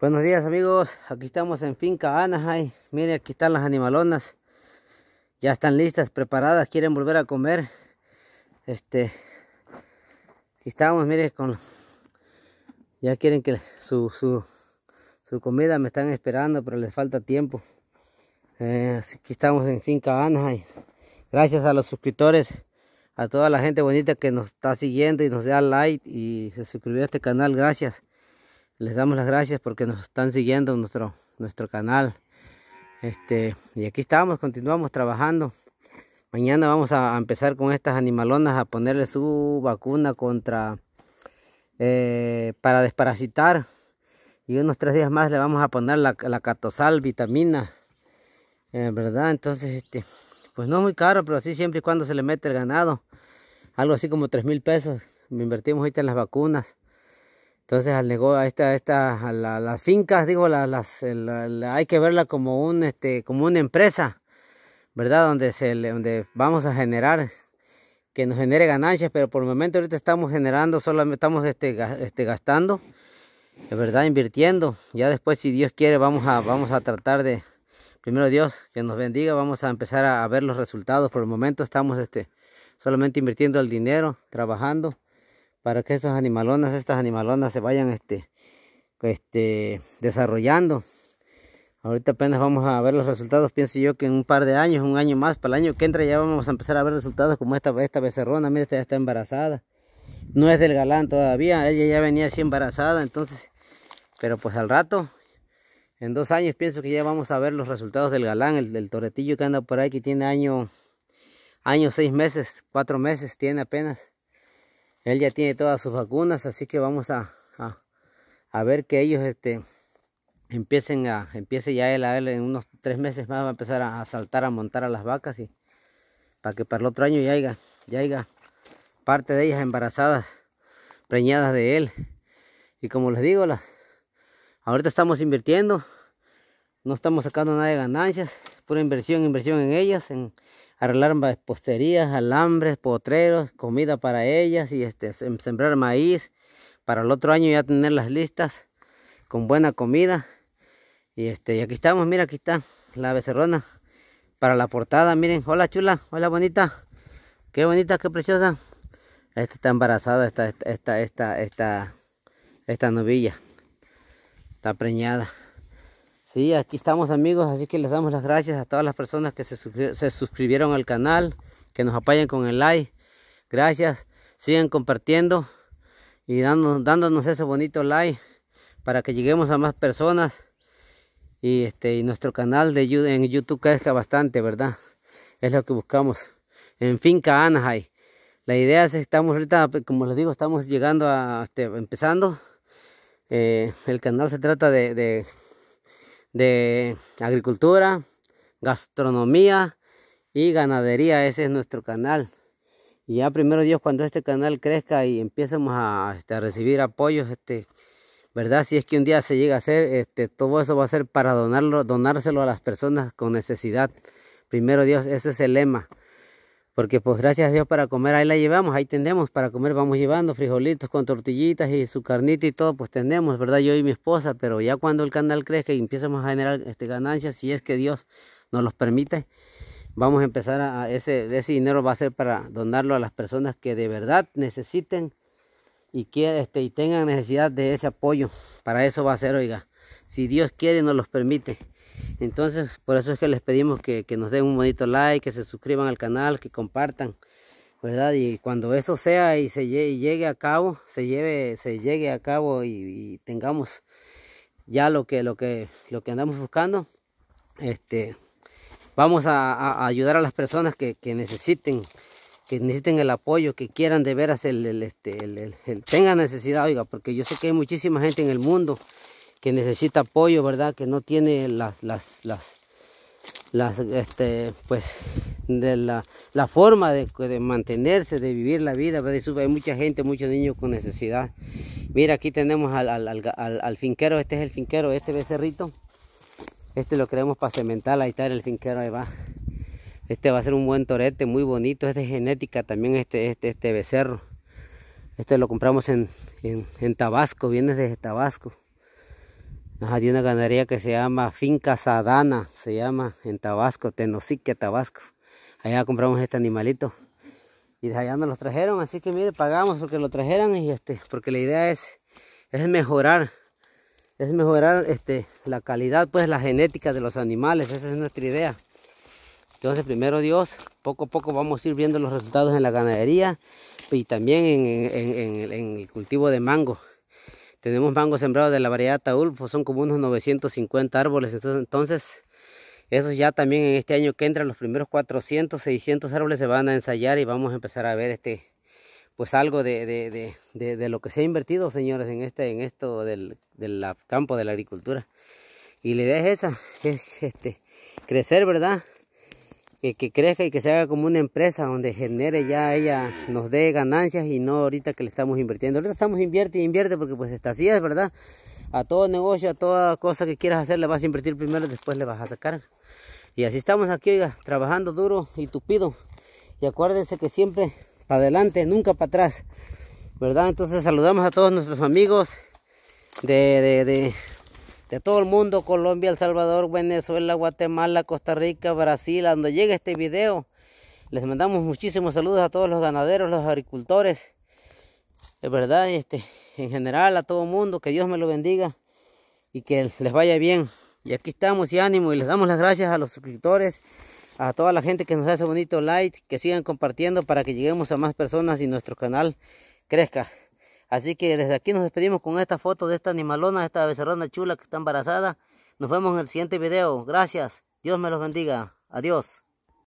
Buenos días amigos, aquí estamos en finca Anaheim. Miren, aquí están las animalonas. Ya están listas, preparadas, quieren volver a comer. Este, aquí estamos, miren, con... Ya quieren que su, su, su comida me están esperando, pero les falta tiempo. Aquí eh, así que estamos en finca Anaheim. Gracias a los suscriptores a toda la gente bonita que nos está siguiendo y nos da like y se suscribió a este canal. Gracias. Les damos las gracias porque nos están siguiendo nuestro, nuestro canal. Este, y aquí estamos, continuamos trabajando. Mañana vamos a empezar con estas animalonas a ponerle su vacuna contra eh, para desparasitar. Y unos tres días más le vamos a poner la, catosal vitamina. Eh, ¿Verdad? Entonces, este, pues no muy caro, pero así siempre y cuando se le mete el ganado algo así como 3 mil pesos. Me invertimos ahorita en las vacunas. Entonces al negocio, a esta, esta, las fincas, digo, las, las hay que verla como un, este, como una empresa, ¿verdad? Donde se, vamos a generar, que nos genere ganancias, pero por el momento ahorita estamos generando, solamente estamos este, este, gastando, de verdad, invirtiendo. Ya después, si Dios quiere, vamos a, vamos a tratar de, primero Dios, que nos bendiga, vamos a empezar a, a ver los resultados. Por el momento estamos, este, solamente invirtiendo el dinero, trabajando para que estos animalonas, estas animalonas se vayan este, este, desarrollando. Ahorita apenas vamos a ver los resultados, pienso yo que en un par de años, un año más, para el año que entra ya vamos a empezar a ver resultados como esta, esta becerrona, mira, esta ya está embarazada. No es del galán todavía, ella ya venía así embarazada, entonces, pero pues al rato, en dos años pienso que ya vamos a ver los resultados del galán, el, torretillo toretillo que anda por ahí, que tiene año años, seis meses, cuatro meses tiene apenas. Él ya tiene todas sus vacunas, así que vamos a, ver que ellos este, empiecen a, empiece ya él a él en unos tres meses más va a empezar a, saltar, a montar a las vacas y para que para el otro año ya haya, parte de ellas embarazadas, preñadas de él. Y como les digo, las, ahorita estamos invirtiendo, no estamos sacando nada de ganancias, pura inversión, inversión en ellas, en arreglar posterías, alambres, potreros, comida para ellas y este, sembrar maíz para el otro año ya tenerlas listas con buena comida. Y este, y aquí estamos, mira, aquí está la becerrona para la portada, miren, hola chula, hola bonita, qué bonita, qué preciosa. Esta está embarazada, esta, esta, esta, esta, esta novilla, está preñada. Sí, aquí estamos amigos, así que les damos las gracias a todas las personas que se, suscribieron al canal, que nos apoyen con el like. Gracias, sigan compartiendo y dándonos, dándonos ese bonito like para que lleguemos a más personas. Y, este, y nuestro canal de en YouTube crezca bastante, ¿verdad? Es lo que buscamos. En Finca Anahay, La idea es, que estamos ahorita, como les digo, estamos llegando a, este, empezando. Eh, el canal se trata de de agricultura, gastronomía y ganadería. Ese es nuestro canal. Y ya primero Dios, cuando este canal crezca y empecemos este, a, recibir apoyos, este, ¿verdad? Si es que un día se llega a hacer, este, todo eso va a ser para donarlo, donárselo a las personas con necesidad. Primero Dios, ese es el lema. Porque pues gracias a Dios para comer ahí la llevamos, ahí tendemos para comer, vamos llevando frijolitos con tortillitas y su carnita y todo, pues tenemos, ¿verdad? Yo y mi esposa, pero ya cuando el canal crezca y empezamos a generar este, ganancias, si es que Dios nos los permite, vamos a empezar a, ese, ese dinero va a ser para donarlo a las personas que de verdad necesiten y, que, este, y tengan necesidad de ese apoyo. Para eso va a ser, oiga, si Dios quiere y nos los permite. Entonces, por eso es que les pedimos que, nos den un bonito like, que se suscriban al canal, que compartan, ¿verdad? Y cuando eso sea y se llegue, a cabo, se lleve, se llegue a cabo y, tengamos ya lo que, lo que, lo que andamos buscando, este, vamos a, ayudar a las personas que, necesiten, que necesiten el apoyo, que quieran de veras el, este, tenga necesidad, oiga, porque yo sé que hay muchísima gente en el mundo que necesita apoyo, ¿verdad? Que no tiene las, las, las, este, pues, de la, la forma de, mantenerse, de vivir la vida, ¿verdad? Hay mucha gente, muchos niños con necesidad. Mira, aquí tenemos al, al, finquero, este es el finquero, este becerrito. Este lo queremos para cementar, ahí está el finquero, ahí va. Este va a ser un buen torete, muy bonito, es de genética también, este, este, este becerro. Este lo compramos en, en Tabasco, viene desde Tabasco. Hay una ganadería que se llama Finca Sadana, se llama en Tabasco, Tenosique, Tabasco. Allá compramos este animalito y de allá nos los trajeron, así que mire, pagamos porque lo trajeran y este, porque la idea es, es mejorar, es mejorar este, la calidad, pues la genética de los animales, esa es nuestra idea. Entonces, primero Dios, poco a poco vamos a ir viendo los resultados en la ganadería y también en el cultivo de mango. Tenemos mangos sembrados de la variedad Taulfo, pues, son como unos 950 árboles, entonces, entonces esos ya también en este año que entran los primeros 400, 600 árboles se van a ensayar y vamos a empezar a ver este, pues algo de, de, de, lo que se ha invertido, señores, en, este, en esto del, del campo de la agricultura. Y la idea es esa, es este, crecer, ¿verdad? que, crezca y que se haga como una empresa donde genere ya ella, nos dé ganancias y no ahorita que le estamos invirtiendo. Ahorita estamos invierte y invierte porque pues está así, es verdad. A todo negocio, a toda cosa que quieras hacer le vas a invertir primero, y después le vas a sacar. Y así estamos aquí, oiga, trabajando duro y tupido. Y acuérdense que siempre para adelante, nunca para atrás. ¿Verdad? Entonces saludamos a todos nuestros amigos de, de todo el mundo, Colombia, El Salvador, Venezuela, Guatemala, Costa Rica, Brasil, a donde llegue este video. Les mandamos muchísimos saludos a todos los ganaderos, los agricultores. De verdad, este, en general a todo el mundo, que Dios me lo bendiga y que les vaya bien. Y aquí estamos y ánimo y les damos las gracias a los suscriptores, a toda la gente que nos hace bonito like, que sigan compartiendo para que lleguemos a más personas y nuestro canal crezca. Así que desde aquí nos despedimos con esta foto de esta animalona, esta becerrona chula que está embarazada. Nos vemos en el siguiente video. Gracias. Dios me los bendiga. Adiós.